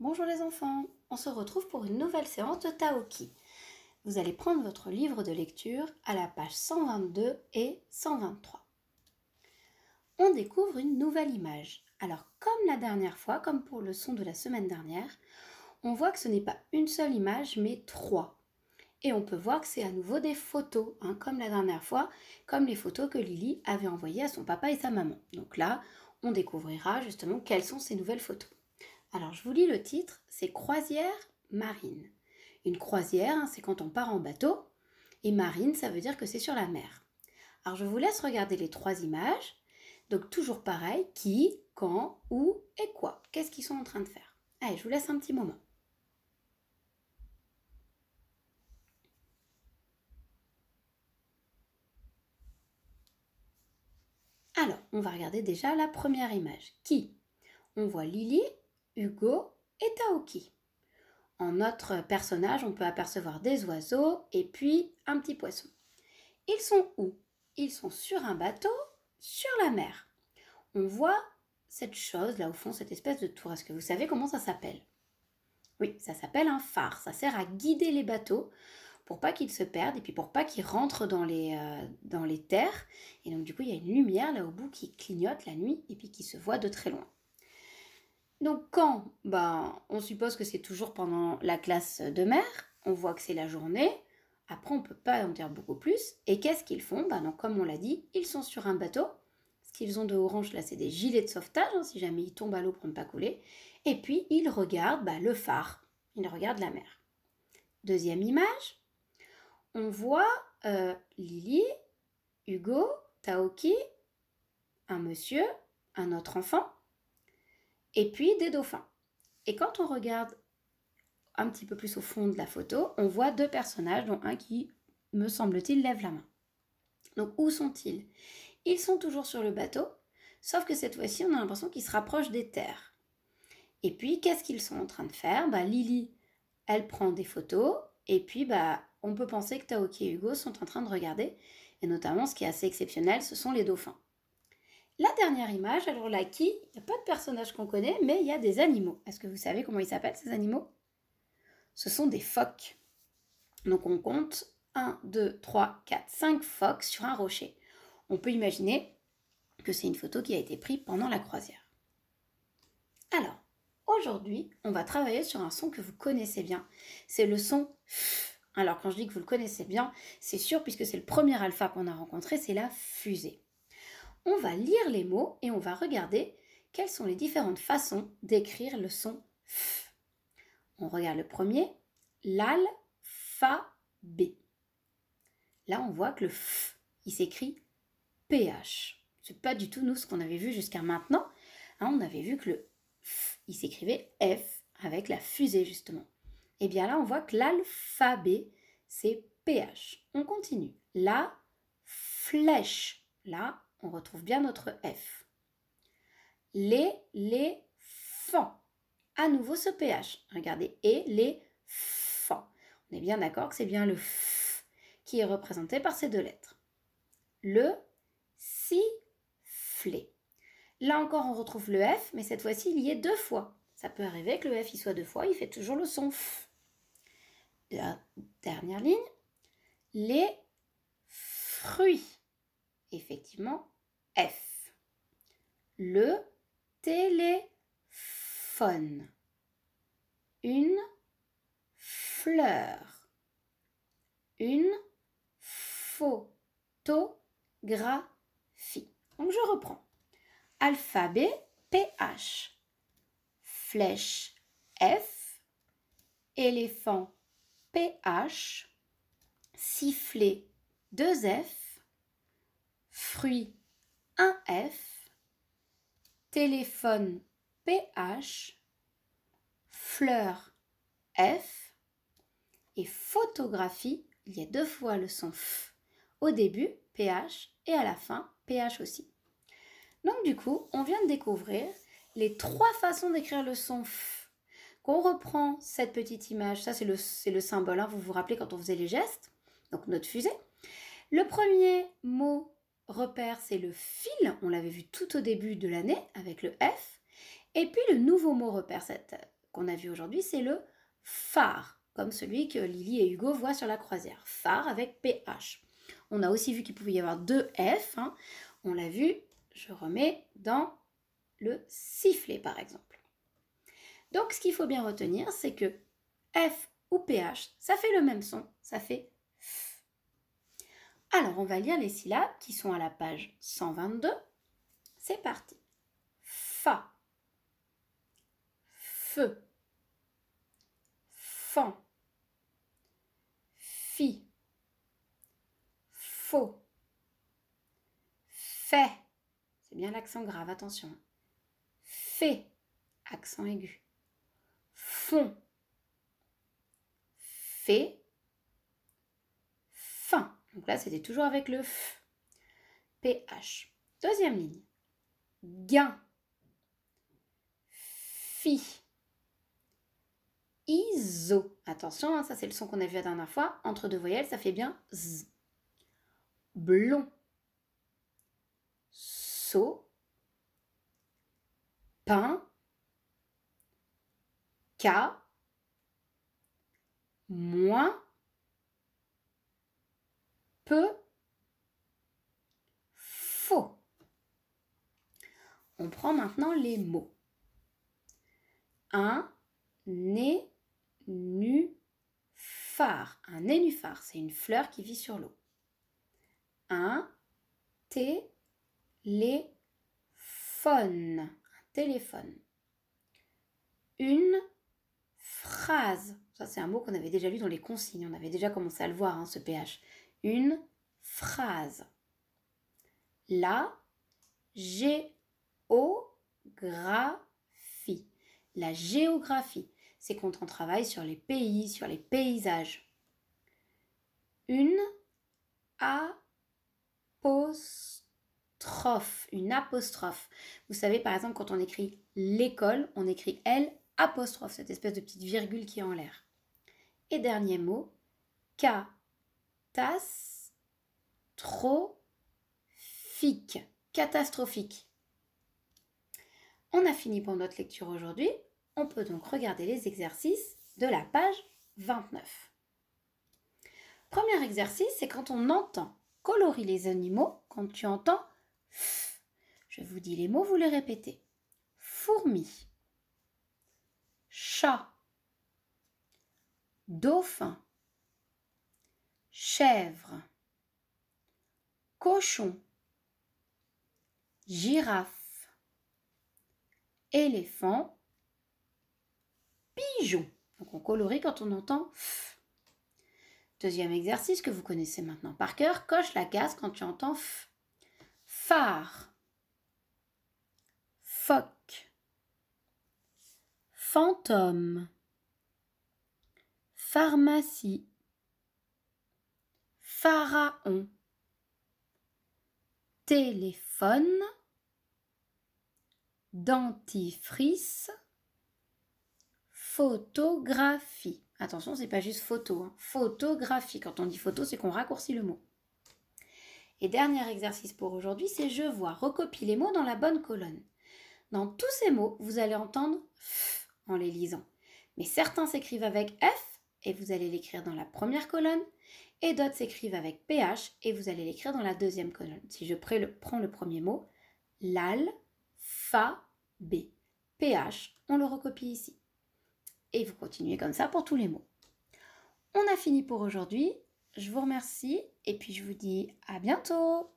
Bonjour les enfants, on se retrouve pour une nouvelle séance de Taoki. Vous allez prendre votre livre de lecture à la page 122 et 123. On découvre une nouvelle image. Alors comme la dernière fois, comme pour le son de la semaine dernière, on voit que ce n'est pas une seule image mais trois. Et on peut voir que c'est à nouveau des photos, hein, comme la dernière fois, comme les photos que Lily avait envoyées à son papa et sa maman. Donc là, on découvrira justement quelles sont ces nouvelles photos. Alors je vous lis le titre, c'est Croisière marine. Une croisière, hein, c'est quand on part en bateau, et marine, ça veut dire que c'est sur la mer. Alors je vous laisse regarder les trois images. Donc toujours pareil, qui, quand, où et quoi. Qu'est-ce qu'ils sont en train de faire Allez, je vous laisse un petit moment. Alors, on va regarder déjà la première image. Qui On voit Lily Hugo et Taoki. En notre personnage, on peut apercevoir des oiseaux et puis un petit poisson. Ils sont où Ils sont sur un bateau, sur la mer. On voit cette chose là au fond, cette espèce de tour. Est-ce que vous savez comment ça s'appelle Oui, ça s'appelle un phare. Ça sert à guider les bateaux pour pas qu'ils se perdent et puis pour pas qu'ils rentrent dans les, euh, dans les terres. Et donc du coup, il y a une lumière là au bout qui clignote la nuit et puis qui se voit de très loin. Donc quand ben, On suppose que c'est toujours pendant la classe de mer, on voit que c'est la journée, après on ne peut pas en dire beaucoup plus, et qu'est-ce qu'ils font ben, Comme on l'a dit, ils sont sur un bateau, ce qu'ils ont de orange là c'est des gilets de sauvetage, hein, si jamais ils tombent à l'eau pour ne pas couler, et puis ils regardent ben, le phare, ils regardent la mer. Deuxième image, on voit euh, Lily, Hugo, Taoki, un monsieur, un autre enfant, et puis des dauphins. Et quand on regarde un petit peu plus au fond de la photo, on voit deux personnages, dont un qui, me semble-t-il, lève la main. Donc où sont-ils Ils sont toujours sur le bateau, sauf que cette fois-ci, on a l'impression qu'ils se rapprochent des terres. Et puis, qu'est-ce qu'ils sont en train de faire bah, Lily, elle prend des photos, et puis bah, on peut penser que Taoki et Hugo sont en train de regarder, et notamment ce qui est assez exceptionnel, ce sont les dauphins. La dernière image, alors là, qui Il n'y a pas de personnage qu'on connaît, mais il y a des animaux. Est-ce que vous savez comment ils s'appellent, ces animaux Ce sont des phoques. Donc on compte 1, 2, 3, 4, 5 phoques sur un rocher. On peut imaginer que c'est une photo qui a été prise pendant la croisière. Alors, aujourd'hui, on va travailler sur un son que vous connaissez bien. C'est le son F. Alors quand je dis que vous le connaissez bien, c'est sûr puisque c'est le premier alpha qu'on a rencontré, c'est la fusée on va lire les mots et on va regarder quelles sont les différentes façons d'écrire le son F. On regarde le premier, l'alphabet. Là, on voit que le F, il s'écrit PH. C'est pas du tout nous ce qu'on avait vu jusqu'à maintenant. Hein. on avait vu que le F, il s'écrivait F avec la fusée justement. Et eh bien là, on voit que l'alphabet, c'est PH. On continue. La flèche. La on retrouve bien notre F. Les, les, fans. À nouveau ce PH. Regardez, et les fans. On est bien d'accord que c'est bien le F qui est représenté par ces deux lettres. Le sifflet. Là encore, on retrouve le F, mais cette fois-ci, il y est deux fois. Ça peut arriver que le F soit deux fois, il fait toujours le son F. La dernière ligne, les fruits. Effectivement, F. Le téléphone. Une fleur. Une photographie. Donc je reprends. Alphabet PH. Flèche F. Éléphant PH. Sifflet 2F. Fruit 1F, téléphone PH, fleur F et photographie, il y a deux fois le son F au début, PH, et à la fin, PH aussi. Donc du coup, on vient de découvrir les trois façons d'écrire le son F. Qu'on reprend cette petite image, ça c'est le, le, symbole, hein, vous vous rappelez quand on faisait les gestes, donc notre fusée. Le premier mot repère, c'est le fil, on l'avait vu tout au début de l'année avec le F. Et puis le nouveau mot repère qu'on a vu aujourd'hui, c'est le phare, comme celui que Lily et Hugo voient sur la croisière. Phare avec PH. On a aussi vu qu'il pouvait y avoir deux F. Hein. On l'a vu, je remets dans le sifflet par exemple. Donc ce qu'il faut bien retenir, c'est que F ou PH, ça fait le même son, ça fait alors, on va lire les syllabes qui sont à la page 122. C'est parti. Fa. Feu. Fan. Fi. Faux. Fait. C'est bien l'accent grave, attention. Fait. Accent aigu. Fond. Fait donc là, c'était toujours avec le F. PH. Deuxième ligne. Gain. Fi. Iso. Attention, hein, ça c'est le son qu'on a vu la dernière fois. Entre deux voyelles, ça fait bien Z. Blond. So. Pain. K. Moins faux. On prend maintenant les mots. Un nénuphar. Un nénuphar, c'est une fleur qui vit sur l'eau. Un téléphone. Un téléphone. Une phrase. Ça, c'est un mot qu'on avait déjà lu dans les consignes. On avait déjà commencé à le voir, hein, ce PH une phrase. La géographie. La géographie, c'est quand on travaille sur les pays, sur les paysages. Une apostrophe. Une apostrophe. Vous savez, par exemple, quand on écrit l'école, on écrit L apostrophe, cette espèce de petite virgule qui est en l'air. Et dernier mot, K catastrophique. Catastrophique. On a fini pour notre lecture aujourd'hui. On peut donc regarder les exercices de la page 29. Premier exercice, c'est quand on entend. colorier les animaux quand tu entends. F. Je vous dis les mots, vous les répétez. Fourmi, chat, dauphin, chèvre, cochon, girafe, éléphant, pigeon. Donc on colorie quand on entend f. Deuxième exercice que vous connaissez maintenant par cœur, coche la case quand tu entends f. Phare, phoque, fantôme, pharmacie, pharaon téléphone dentifrice photographie attention c'est pas juste photo hein. photographie quand on dit photo c'est qu'on raccourcit le mot et dernier exercice pour aujourd'hui c'est je vois recopie les mots dans la bonne colonne dans tous ces mots vous allez entendre f en les lisant mais certains s'écrivent avec f et vous allez l'écrire dans la première colonne et d'autres s'écrivent avec PH et vous allez l'écrire dans la deuxième colonne. Si je prends le premier mot, B. PH, on le recopie ici. Et vous continuez comme ça pour tous les mots. On a fini pour aujourd'hui. Je vous remercie et puis je vous dis à bientôt